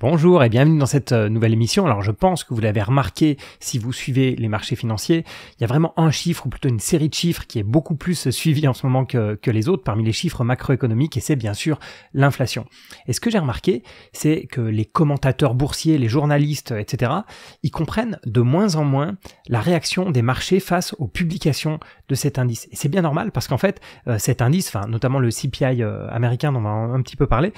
Bonjour et bienvenue dans cette euh, nouvelle émission. Alors je pense que vous l'avez remarqué si vous suivez les marchés financiers, il y a vraiment un chiffre ou plutôt une série de chiffres qui est beaucoup plus euh, suivi en ce moment que, les autres parmi les chiffres macroéconomiques et c'est bien sûr l'inflation. Et ce que j'ai remarqué, c'est que les commentateurs boursiers, les journalistes, etc., ils comprennent de moins en moins la réaction des marchés face aux publications de cet indice. Et c'est bien normal parce qu'en fait euh, cet indice, enfin, notamment le CPI américain dont on a un petit peu parlé,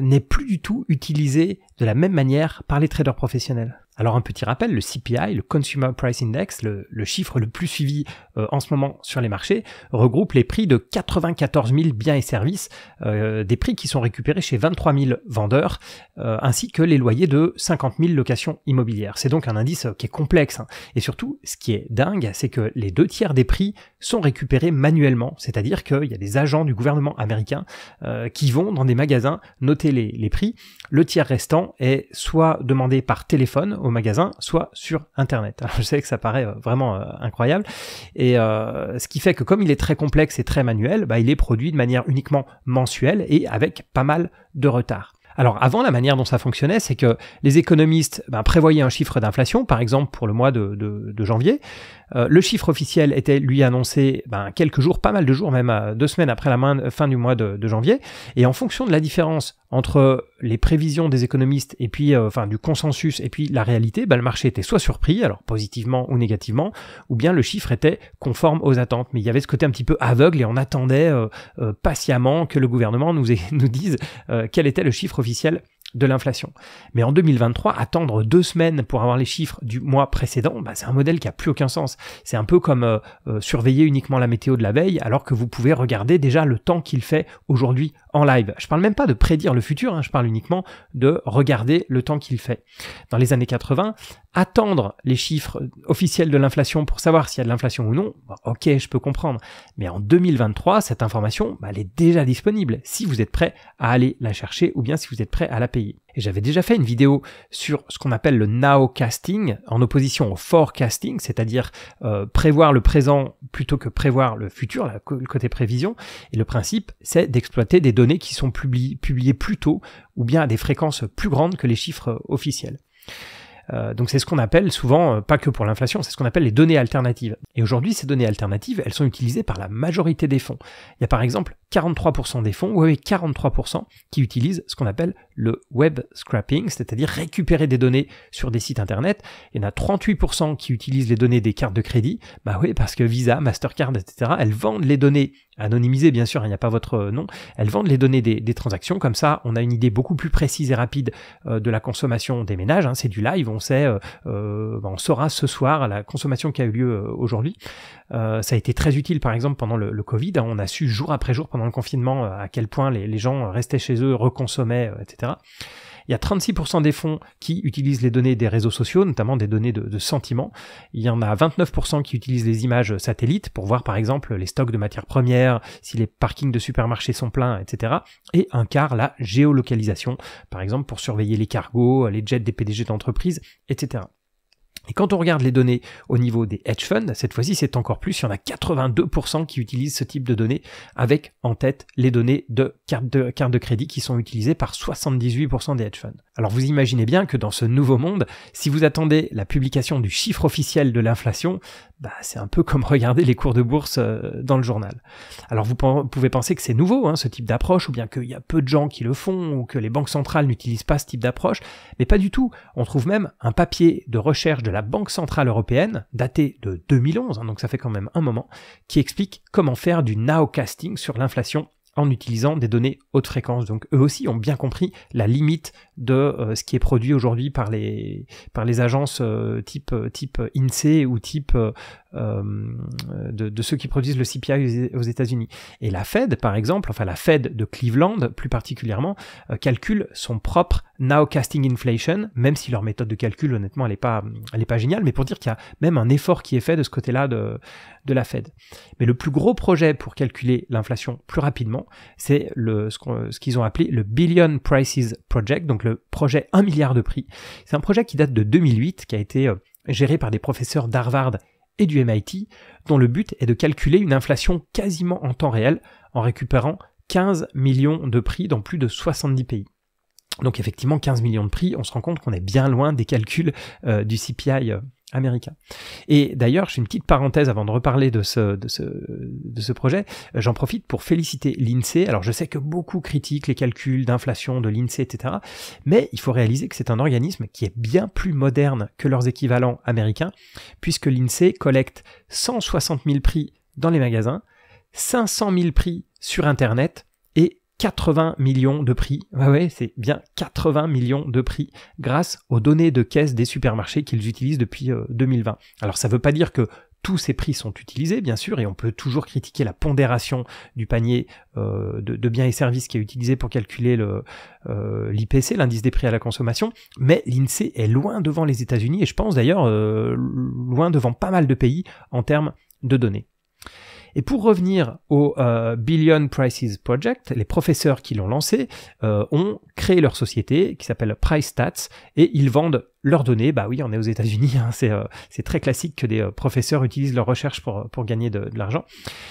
n'est plus du tout utilisé de la même manière par les traders professionnels. Alors un petit rappel, le CPI, le Consumer Price Index, le, chiffre le plus suivi euh, en ce moment sur les marchés, regroupe les prix de 94 000 biens et services, euh, des prix qui sont récupérés chez 23 000 vendeurs, euh, ainsi que les loyers de 50 000 locations immobilières. C'est donc un indice qui est complexe. Hein. Et surtout, ce qui est dingue, c'est que les deux tiers des prix sont récupérés manuellement, c'est-à-dire qu'il y a des agents du gouvernement américain qui vont dans des magasins noter les prix. Le tiers restant est soit demandé par téléphone, magasin, soit sur Internet. Alors je sais que ça paraît euh, vraiment euh, incroyable, et euh, ce qui fait que comme il est très complexe et très manuel, bah, il est produit de manière uniquement mensuelle et avec pas mal de retard. Alors avant, la manière dont ça fonctionnait, c'est que les économistes bah, prévoyaient un chiffre d'inflation, par exemple pour le mois de, janvier. le chiffre officiel était lui annoncé bah, quelques jours, pas mal de jours, même deux semaines après la fin du mois de, de, janvier. Et en fonction de la différence entre les prévisions des économistes et puis euh, enfin du consensus et puis la réalité, bah, le marché était soit surpris, alors positivement ou négativement, ou bien le chiffre était conforme aux attentes. Mais il y avait ce côté un petit peu aveugle et on attendait euh, euh, patiemment que le gouvernement nous dise quel était le chiffre officiel de l'inflation. Mais en 2023, attendre deux semaines pour avoir les chiffres du mois précédent, bah, c'est un modèle qui n'a plus aucun sens. C'est un peu comme euh, euh, surveiller uniquement la météo de la veille, alors que vous pouvez regarder déjà le temps qu'il fait aujourd'hui en live. Je parle même pas de prédire le futur, hein, je parle uniquement de regarder le temps qu'il fait. Dans les années 80, attendre les chiffres officiels de l'inflation pour savoir s'il y a de l'inflation ou non, bah, ok, je peux comprendre. Mais en 2023, cette information, bah, elle est déjà disponible si vous êtes prêt à aller la chercher ou bien si vous êtes prêt à la payer. Et j'avais déjà fait une vidéo sur ce qu'on appelle le now casting, en opposition au forecasting, c'est-à-dire euh, prévoir le présent plutôt que prévoir le futur, le côté prévision. Et le principe, c'est d'exploiter des données qui sont publiées plus tôt ou bien à des fréquences plus grandes que les chiffres euh, officiels euh, donc c'est ce qu'on appelle souvent, pas que pour l'inflation, c'est ce qu'on appelle les données alternatives. Et aujourd'hui, ces données alternatives, elles sont utilisées par la majorité des fonds. Il y a par exemple 43% des fonds, oui, 43% qui utilisent ce qu'on appelle le web scrapping, c'est-à-dire récupérer des données sur des sites internet. Il y en a 38% qui utilisent les données des cartes de crédit. Bah oui, parce que Visa, Mastercard, etc., elles vendent les données anonymisées, bien sûr, hein, il n'y a pas votre euh, nom. Elles vendent les données des, transactions. Comme ça, on a une idée beaucoup plus précise et rapide euh, de la consommation des ménages. Hein. C'est du live, on sait, euh, bah, on saura ce soir la consommation qui a eu lieu aujourd'hui. ça a été très utile, par exemple, pendant le, Covid. Hein. On a su jour après jour pendant pendant le confinement euh, à quel point les, gens restaient chez eux, reconsommaient, euh, etc. Il y a 36% des fonds qui utilisent les données des réseaux sociaux, notamment des données de, de Il y en a 29% qui utilisent les images satellites pour voir par exemple les stocks de matières premières, si les parkings de supermarchés sont pleins, etc. Et un quart la géolocalisation, par exemple pour surveiller les cargos, les jets des PDG d'entreprise, etc. Et quand on regarde les données au niveau des hedge funds, cette fois-ci c'est encore plus, il y en a 82% qui utilisent ce type de données avec en tête les données de cartes de, de crédit qui sont utilisées par 78% des hedge funds. Alors vous imaginez bien que dans ce nouveau monde, si vous attendez la publication du chiffre officiel de l'inflation, bah, c'est un peu comme regarder les cours de bourse euh, dans le journal. Alors vous pouvez penser que c'est nouveau hein, ce type d'approche, ou bien qu'il y a peu de gens qui le font, ou que les banques centrales n'utilisent pas ce type d'approche, mais pas du tout. On trouve même un papier de recherche de la Banque Centrale Européenne, datée de 2011, hein, donc ça fait quand même un moment, qui explique comment faire du nowcasting sur l'inflation en utilisant des données haute fréquence. Donc eux aussi ont bien compris la limite de euh, ce qui est produit aujourd'hui par les, par les agences euh, type, euh, type INSEE e ou type euh, de, ceux qui produisent le CPI aux États-Unis. Et la Fed, par exemple, enfin la Fed de Cleveland plus particulièrement, euh, calcule son propre Casting inflation, même si leur méthode de calcul, honnêtement, elle n'est pas, elle est pas géniale, mais pour dire qu'il y a même un effort qui est fait de ce côté-là de, de la Fed. Mais le plus gros projet pour calculer l'inflation plus rapidement, c'est le, ce, ce qu'ils ont appelé le Billion Prices Project, donc le projet 1 milliard de prix. C'est un projet qui date de 2008, qui a été euh, géré par des professeurs d'Harvard et du MIT, dont le but est de calculer une inflation quasiment en temps réel en récupérant 15 millions de prix dans plus de 70 pays. Donc effectivement, 15 millions de prix, on se rend compte qu'on est bien loin des calculs euh, du CPI. Euh, américain. Et d'ailleurs, j'ai une petite parenthèse avant de reparler de ce, de ce projet. Euh, j'en profite pour féliciter l'INSEE. Alors je sais que beaucoup critiquent les calculs d'inflation de l'INSEE, etc. Mais il faut réaliser que c'est un organisme qui est bien plus moderne que leurs équivalents américains, puisque l'INSEE collecte 160 000 prix dans les magasins, 500 000 prix sur Internet, 80 millions de prix. Ah ouais, c'est bien 80 millions de prix grâce aux données de caisse des supermarchés qu'ils utilisent depuis 2020. Euh, Alors ça ne veut pas dire que tous ces prix sont utilisés, bien sûr, et on peut toujours critiquer la pondération du panier euh, de, biens et services qui est utilisé pour calculer euh, l'IPC, l'indice des prix à la consommation, mais l'INSEE est loin devant les États-Unis, et je pense d'ailleurs loin devant pas mal de pays en termes de données. Et pour revenir au euh, Billion Prices Project, les professeurs qui l'ont lancé euh, ont créé leur société qui s'appelle Price Stats et ils vendent leur données, bah oui, on est aux États-Unis, hein, euh, c'est, très classique que des euh, professeurs utilisent leur recherche pour, pour gagner de, l'argent.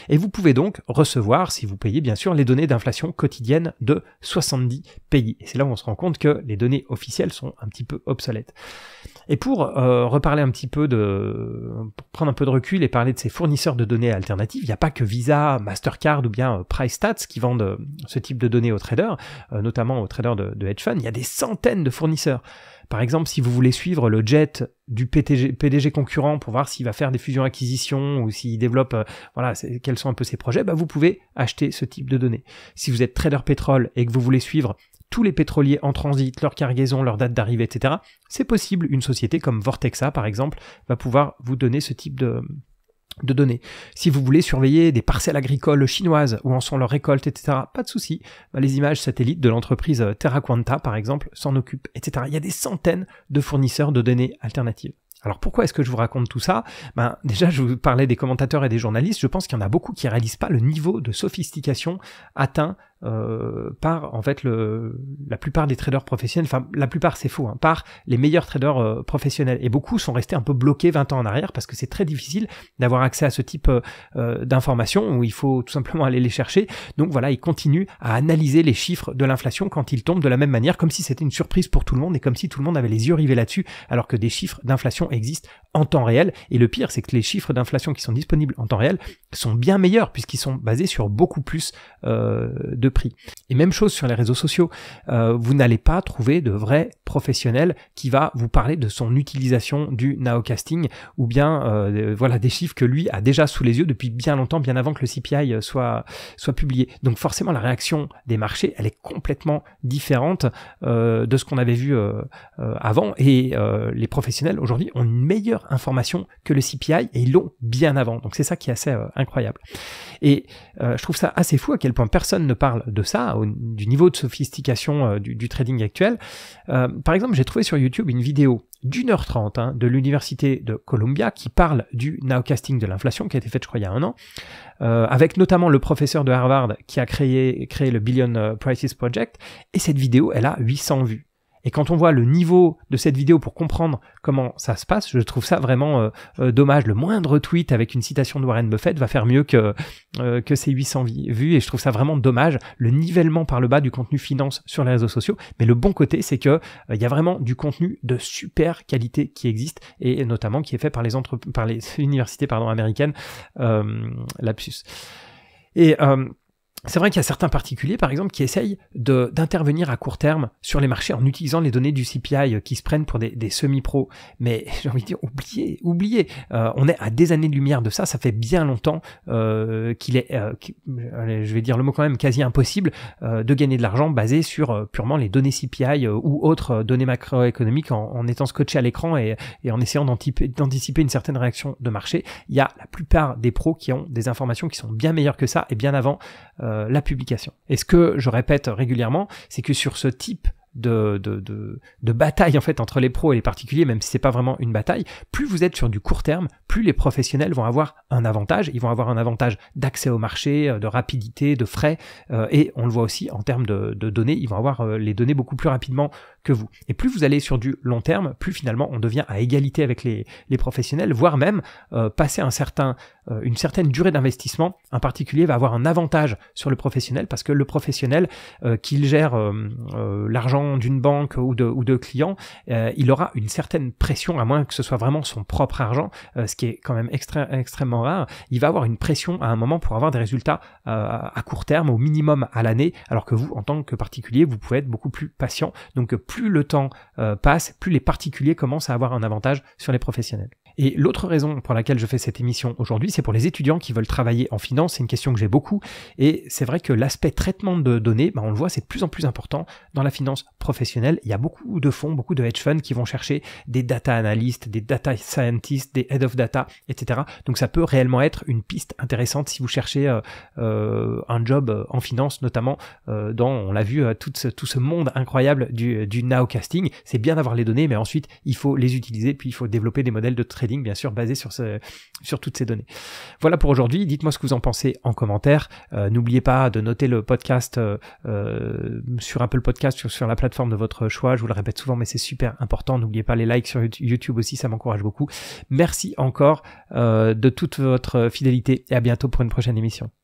Et vous pouvez donc recevoir, si vous payez bien sûr, les données d'inflation quotidienne de 70 pays. Et c'est là où on se rend compte que les données officielles sont un petit peu obsolètes. Et pour euh, reparler un petit peu de, prendre un peu de recul et parler de ces fournisseurs de données alternatives, il n'y a pas que Visa, Mastercard ou bien PriceStats qui vendent ce type de données aux traders, notamment aux traders de, de hedge fund. Il y a des centaines de fournisseurs. Par exemple, si vous voulez suivre le jet du PDG concurrent pour voir s'il va faire des fusions-acquisitions ou s'il développe, euh, voilà, quels sont un peu ses projets, bah, vous pouvez acheter ce type de données. Si vous êtes trader pétrole et que vous voulez suivre tous les pétroliers en transit, leur cargaison, leur date d'arrivée, etc., c'est possible. Une société comme Vortexa, par exemple, va pouvoir vous donner ce type de, de données. Si vous voulez surveiller des parcelles agricoles chinoises, où en sont leurs récoltes, etc., pas de souci. Bah, les images satellites de l'entreprise euh, TerraQuanta, par exemple, s'en occupent, etc. Il y a des centaines de fournisseurs de données alternatives. Alors pourquoi est-ce que je vous raconte tout ça ben, Déjà, je vous parlais des commentateurs et des journalistes, je pense qu'il y en a beaucoup qui ne réalisent pas le niveau de sophistication atteint euh, par en fait le, la plupart des traders professionnels, enfin la plupart c'est faux, hein, par les meilleurs traders euh, professionnels. Et beaucoup sont restés un peu bloqués 20 ans en arrière parce que c'est très difficile d'avoir accès à ce type euh, d'informations où il faut tout simplement aller les chercher. Donc voilà, ils continuent à analyser les chiffres de l'inflation quand ils tombent de la même manière, comme si c'était une surprise pour tout le monde et comme si tout le monde avait les yeux rivés là-dessus, alors que des chiffres d'inflation existent en temps réel. Et le pire, c'est que les chiffres d'inflation qui sont disponibles en temps réel sont bien meilleurs puisqu'ils sont basés sur beaucoup plus de prix. Et même chose sur les réseaux sociaux, euh, vous n'allez pas trouver de vrai professionnel qui va vous parler de son utilisation du naocasting ou bien euh, voilà des chiffres que lui a déjà sous les yeux depuis bien longtemps, bien avant que le CPI euh, soit, soit publié. Donc forcément la réaction des marchés, elle est complètement différente de ce qu'on avait vu avant et les professionnels aujourd'hui ont une meilleure information que le CPI et ils l'ont bien avant. Donc c'est ça qui est assez incroyable. Et je trouve ça assez fou à quel point personne ne parle de ça, du niveau de sophistication euh, du, trading actuel. Euh, par exemple, j'ai trouvé sur YouTube une vidéo d'une heure trente hein, de l'université de Columbia qui parle du nowcasting de l'inflation qui a été faite, je crois, il y a un an, euh, avec notamment le professeur de Harvard qui a créé, créé le Billion Prices Project. Et cette vidéo, elle a 800 vues. Et quand on voit le niveau de cette vidéo pour comprendre comment ça se passe, je trouve ça vraiment euh, euh, dommage. Le moindre tweet avec une citation de Warren Buffett va faire mieux que, euh, que ces 800 vues. Et je trouve ça vraiment dommage, le nivellement par le bas du contenu finance sur les réseaux sociaux. Mais le bon côté, c'est que il y a vraiment du contenu de super qualité qui existe, et notamment qui est fait par les, entreprises, par les universités pardon, américaines. Lapsus. Et c'est vrai qu'il y a certains particuliers, par exemple, qui essayent d'intervenir à court terme sur les marchés en utilisant les données du CPI euh, qui se prennent pour des, des semi-pros. Mais j'ai envie de dire, oubliez, oubliez. Euh, on est à des années de lumière de ça. Ça fait bien longtemps euh, qu'il est, je vais dire le mot quand même, quasi impossible de gagner de l'argent basé sur purement les données CPI ou autres données macroéconomiques en, étant scotché à l'écran et, en essayant d'anticiper une certaine réaction de marché. Il y a la plupart des pros qui ont des informations qui sont bien meilleures que ça et bien avant. Euh, la publication. Et ce que je répète régulièrement, c'est que sur ce type de, de, bataille en fait entre les pros et les particuliers, même si c'est pas vraiment une bataille, plus vous êtes sur du court terme, plus les professionnels vont avoir un avantage. Ils vont avoir un avantage d'accès au marché, euh, de rapidité, de frais, euh, et on le voit aussi en termes de, données, ils vont avoir euh, les données beaucoup plus rapidement que vous. Et plus vous allez sur du long terme, plus finalement on devient à égalité avec les, professionnels, voire même passer un certain, une certaine durée d'investissement, un particulier va avoir un avantage sur le professionnel parce que le professionnel qu'il gère l'argent d'une banque ou de, ou de clients, euh, il aura une certaine pression, à moins que ce soit vraiment son propre argent, euh, ce qui est quand même extrêmement rare. Il va avoir une pression à un moment pour avoir des résultats euh, à court terme, au minimum à l'année, alors que vous, en tant que particulier, vous pouvez être beaucoup plus patient. Donc plus le temps passe, plus les particuliers commencent à avoir un avantage sur les professionnels. Et l'autre raison pour laquelle je fais cette émission aujourd'hui, c'est pour les étudiants qui veulent travailler en finance. C'est une question que j'ai beaucoup. Et c'est vrai que l'aspect traitement de données, bah on le voit, c'est de plus en plus important dans la finance professionnelle. Il y a beaucoup de fonds, beaucoup de hedge funds qui vont chercher des data analysts, des data scientists, des head of data, etc. Donc ça peut réellement être une piste intéressante si vous cherchez euh, euh, un job euh, en finance, notamment dans, on l'a vu, tout ce, tout ce monde incroyable du, du nowcasting. C'est bien d'avoir les données, mais ensuite il faut les utiliser, puis il faut développer des modèles de trading bien sûr, basé sur, sur toutes ces données. Voilà pour aujourd'hui. Dites-moi ce que vous en pensez en commentaire. Euh, n'oubliez pas de noter le podcast euh, euh, sur Apple Podcast, sur, sur la plateforme de votre choix. Je vous le répète souvent, mais c'est super important. N'oubliez pas les likes sur YouTube aussi, ça m'encourage beaucoup. Merci encore de toute votre fidélité et à bientôt pour une prochaine émission.